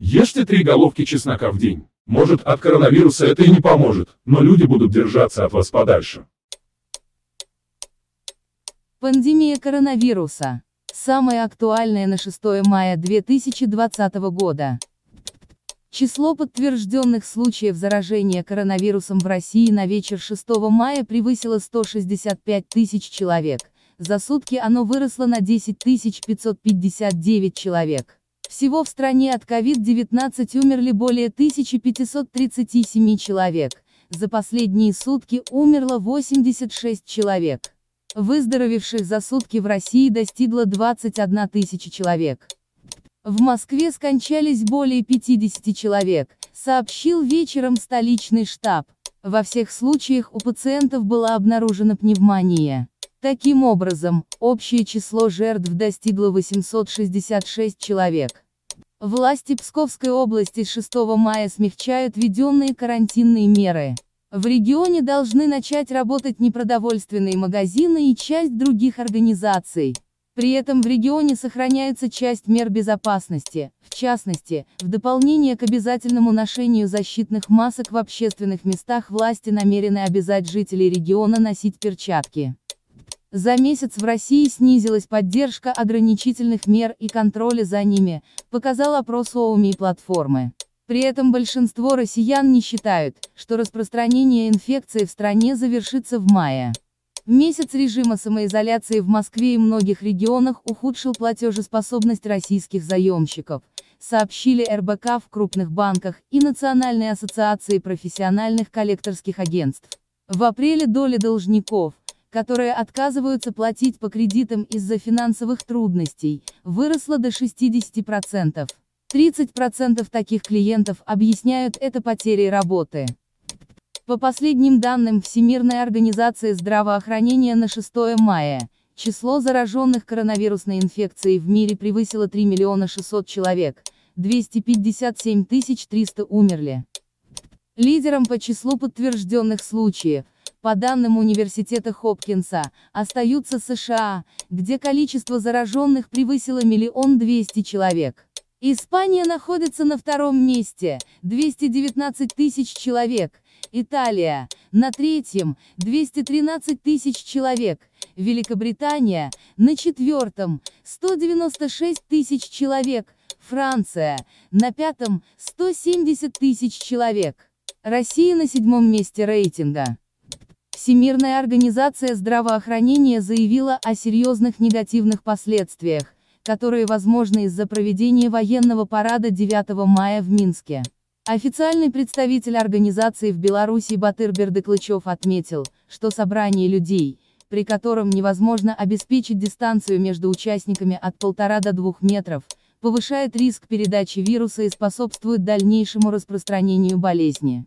Ешьте три головки чеснока в день. Может, от коронавируса это и не поможет, но люди будут держаться от вас подальше. Пандемия коронавируса. Самое актуальное на 6 мая 2020 года. Число подтвержденных случаев заражения коронавирусом в России на вечер 6 мая превысило 165 тысяч человек. За сутки оно выросло на 10 559 человек. Всего в стране от COVID-19 умерли более 1537 человек, за последние сутки умерло 86 человек. Выздоровевших за сутки в России достигло 21 тысяча человек. В Москве скончались более 50 человек, сообщил вечером столичный штаб. Во всех случаях у пациентов была обнаружена пневмония. Таким образом, общее число жертв достигло 866 человек. Власти Псковской области 6 мая смягчают введенные карантинные меры. В регионе должны начать работать непродовольственные магазины и часть других организаций. При этом в регионе сохраняется часть мер безопасности, в частности, в дополнение к обязательному ношению защитных масок в общественных местах власти намерены обязать жителей региона носить перчатки. За месяц в России снизилась поддержка ограничительных мер и контроля за ними, показал опрос ООМИ платформы. При этом большинство россиян не считают, что распространение инфекции в стране завершится в мае. Месяц режима самоизоляции в Москве и многих регионах ухудшил платежеспособность российских заемщиков, сообщили РБК в крупных банках и Национальной ассоциации профессиональных коллекторских агентств. В апреле доля должников, которые отказываются платить по кредитам из-за финансовых трудностей, выросло до 60%. 30% таких клиентов объясняют это потерей работы. По последним данным Всемирной организации здравоохранения на 6 мая, число зараженных коронавирусной инфекцией в мире превысило 3 миллиона 600 человек, 257 300 умерли. Лидером по числу подтвержденных случаев, по данным университета Хопкинса, остаются США, где количество зараженных превысило миллион двести человек. Испания находится на втором месте, 219 тысяч человек, Италия, на третьем, 213 тысяч человек, Великобритания, на четвертом, 196 тысяч человек, Франция, на пятом, 170 тысяч человек. Россия на седьмом месте рейтинга. Всемирная организация здравоохранения заявила о серьезных негативных последствиях, которые возможны из-за проведения военного парада 9 мая в Минске. Официальный представитель организации в Беларуси Батыр Бердыклычев отметил, что собрание людей, при котором невозможно обеспечить дистанцию между участниками от полтора до двух метров, повышает риск передачи вируса и способствует дальнейшему распространению болезни.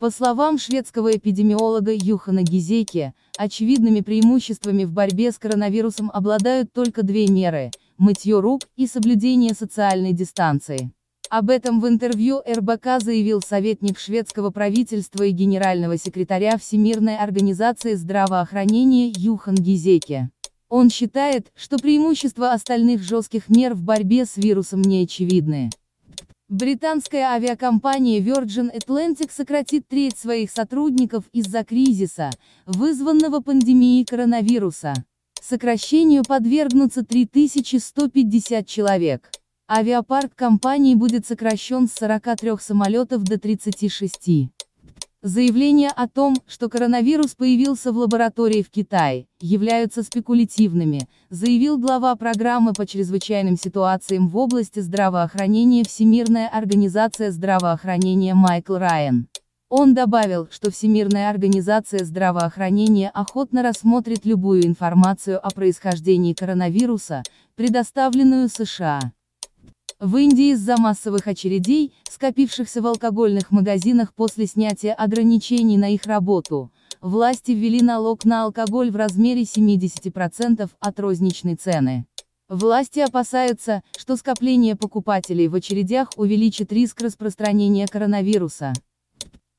По словам шведского эпидемиолога Юхана Гизеки, очевидными преимуществами в борьбе с коронавирусом обладают только две меры – мытье рук и соблюдение социальной дистанции. Об этом в интервью РБК заявил советник шведского правительства и генерального секретаря Всемирной организации здравоохранения Юхан Гизеки. Он считает, что преимущества остальных жестких мер в борьбе с вирусом не очевидны. Британская авиакомпания Virgin Atlantic сократит треть своих сотрудников из-за кризиса, вызванного пандемией коронавируса. Сокращению подвергнутся 3150 человек. Авиапарк компании будет сокращен с 43 самолетов до 36. Заявления о том, что коронавирус появился в лаборатории в Китае, являются спекулятивными, заявил глава программы по чрезвычайным ситуациям в области здравоохранения Всемирная организация здравоохранения Майкл Райан. Он добавил, что Всемирная организация здравоохранения охотно рассмотрит любую информацию о происхождении коронавируса, предоставленную США. В Индии из-за массовых очередей, скопившихся в алкогольных магазинах после снятия ограничений на их работу, власти ввели налог на алкоголь в размере 70% от розничной цены. Власти опасаются, что скопление покупателей в очередях увеличит риск распространения коронавируса.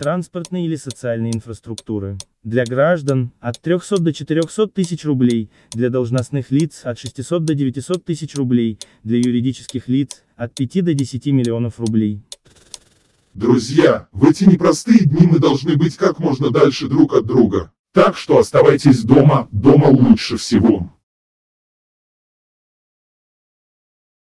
транспортной или социальной инфраструктуры. Для граждан – от 300 до 400 тысяч рублей, для должностных лиц – от 600 до 900 тысяч рублей, для юридических лиц – от 5 до 10 миллионов рублей. Друзья, в эти непростые дни мы должны быть как можно дальше друг от друга. Так что оставайтесь дома, дома лучше всего.